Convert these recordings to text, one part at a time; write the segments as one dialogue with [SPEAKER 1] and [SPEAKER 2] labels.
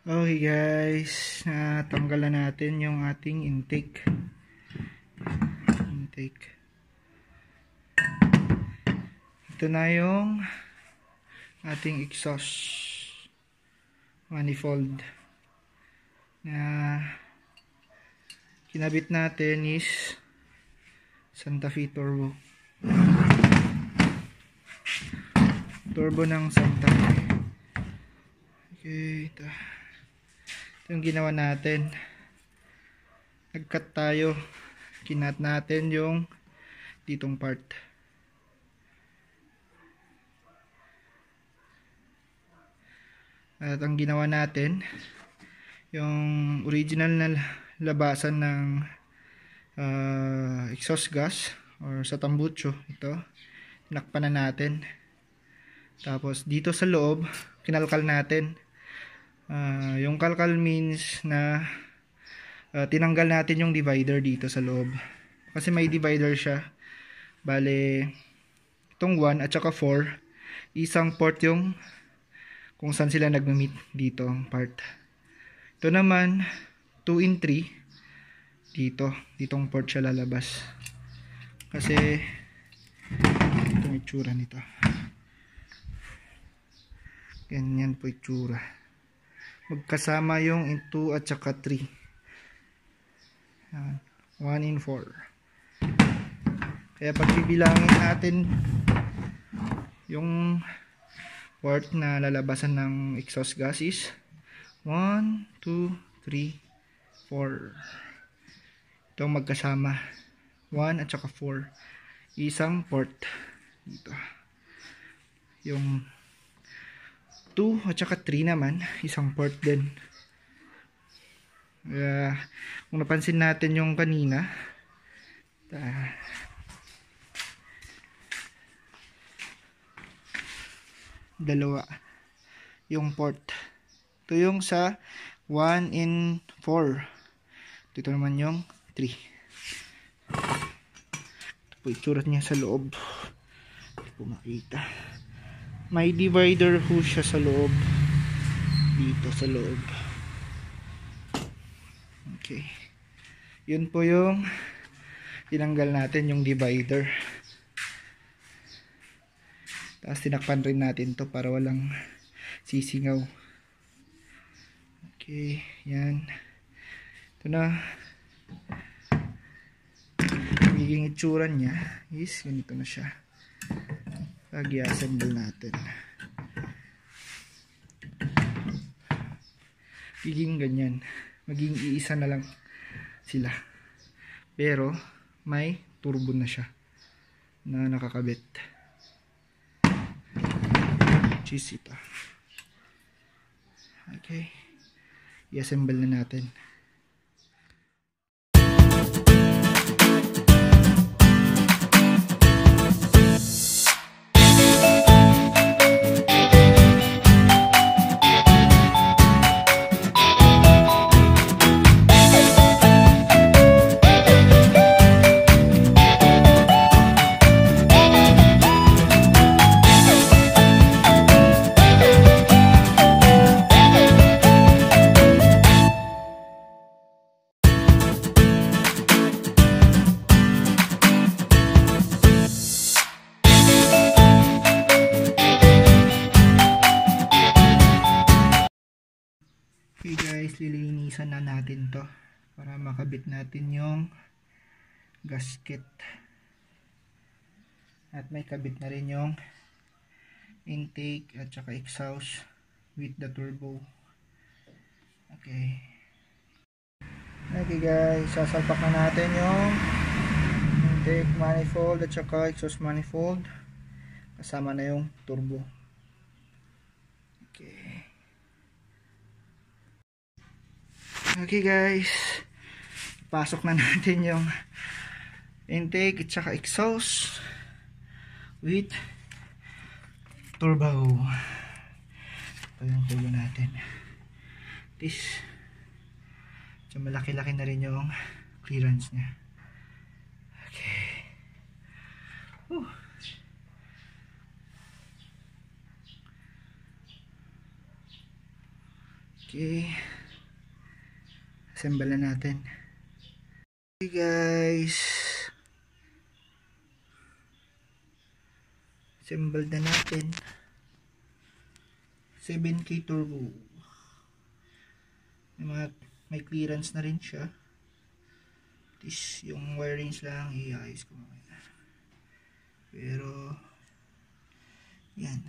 [SPEAKER 1] Okay guys, natanggalan uh, natin yung ating intake. Intake. Ito na yung ating exhaust manifold na kinabit natin is Santa Fe Turbo. Turbo ng Santa Fe. Okay, ito yung ginawa natin nagcut tayo kinat natin yung ditong part at ang ginawa natin yung original na labasan ng uh, exhaust gas or sa tambucho ito tinakpan natin tapos dito sa loob kinalkal natin Uh, yung kalkal means na uh, tinanggal natin yung divider dito sa loob. Kasi may divider siya. Bale, itong 1 at saka 4, isang port yung kung saan sila nag-meet dito ang part. Ito naman, 2 in 3, dito. Ditong port siya lalabas. Kasi, itong itsura nito. Ganyan po itsura magkasama yung 2 at saka 3 1 in 4 kaya pagbibilangin natin yung part na lalabasan ng exhaust gases 1, 2, 3, 4 itong magkasama 1 at saka 4 isang port dito yung 2 at saka 3 naman, isang port din. Uh, kung napansin natin yung kanina, uh, dalawa yung port. Ito yung sa 1 in 4. Ito naman yung 3. Ito po itsura niya sa loob. Hindi po makita may divider ho siya sa loob dito sa loob okay yun po yung tinanggal natin yung divider tapos tinakpan rin natin to para walang sisingaw okay yan ito na magiging itsura niya is ganito na siya pag i-assemble natin giging ganyan maging iisa na lang sila pero may turbo na siya na nakakabit cheese ito okay i-assemble na natin lilinisan na natin to para makabit natin yung gasket at may kabit na rin yung intake at saka exhaust with the turbo okay okay guys sasalpak na natin yung intake manifold at saka exhaust manifold kasama na yung turbo Okay guys. Pasok na natin yung intake at saka exhaust with turbo. Ito yung turbo natin. This. So malaki-laki na rin yung clearance niya. Okay. Whew. Okay. Sembalan natin. Okay guys. Sembal na natin. 7K turbo. May, mga, may clearance na rin siya. This yung wirings lang iayos ko. Pero yan.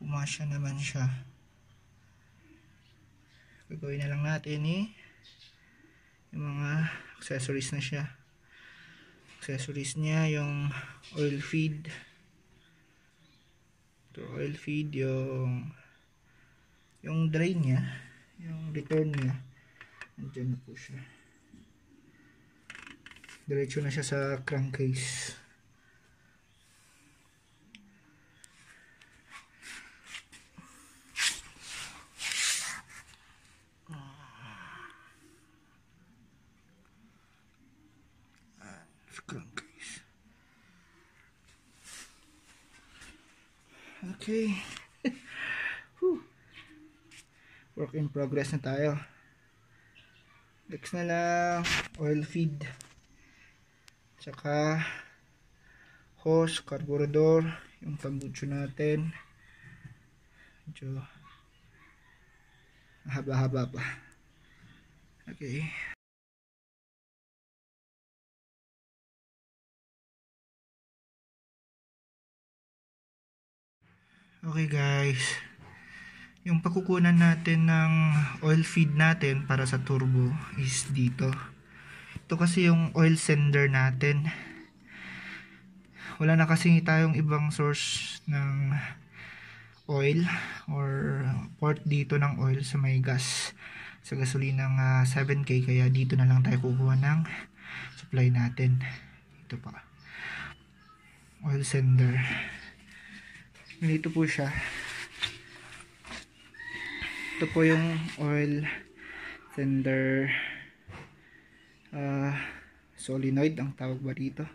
[SPEAKER 1] Kumasya naman siya gagawin na lang natin eh, yung mga accessories na siya accessories niya yung oil feed to oil feed yung yung drain niya yung return niya nandiyan na po siya diretso na siya sa crankcase Okay. Work in progress na tayo. Next na lang, oil feed. Tsaka, hose, carburetor, yung tambucho natin. Medyo, haba-haba pa. Okay. Okay guys, yung pakukunan natin ng oil feed natin para sa turbo is dito. Ito kasi yung oil sender natin. Wala na kasi tayong ibang source ng oil or port dito ng oil sa may gas sa gasolina ng uh, ah, 7k kaya dito na lang tayo kukuha ng supply natin. Ito pa. Oil sender. Nandito po siya. Ito po yung oil sender uh, ah, solenoid ang tawag ba dito?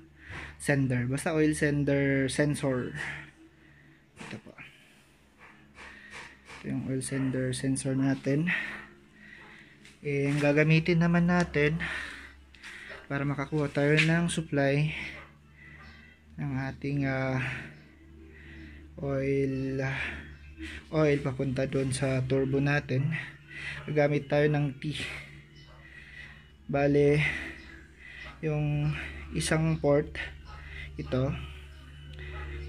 [SPEAKER 1] Sender. Basta oil sender sensor. Ito po. Ito yung oil sender sensor natin. Eh, ang gagamitin naman natin para makakuha tayo ng supply ng ating uh, oil oil papunta doon sa turbo natin gamit tayo ng T bale yung isang port ito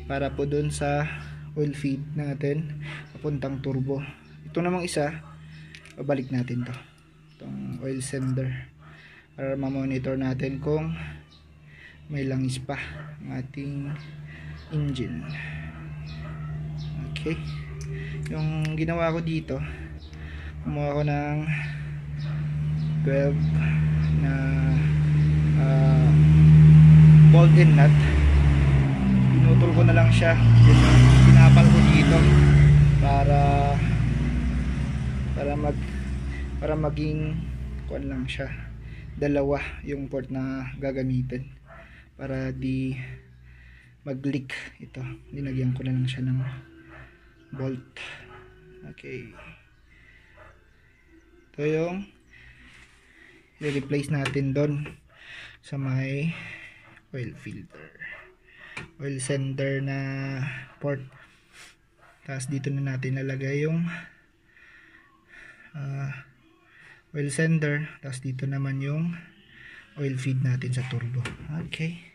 [SPEAKER 1] para po doon sa oil feed natin papuntang turbo ito namang isa babalik natin to itong oil sender para ma-monitor natin kung may langis pa ng ating engine Okay? Yung ginawa ko dito, kumuha ko ng 12 na uh, ah, bolt and nut. Pinutol ko na lang siya. Pinapal ko dito para para mag para maging kuan lang siya. Dalawa yung port na gagamitin para di mag-leak ito. dinagyan ko na lang siya ng bolt okay ito yung i-replace natin doon sa may oil filter oil sender na port tapos dito na natin lalagay yung uh, oil sender tapos dito naman yung oil feed natin sa turbo okay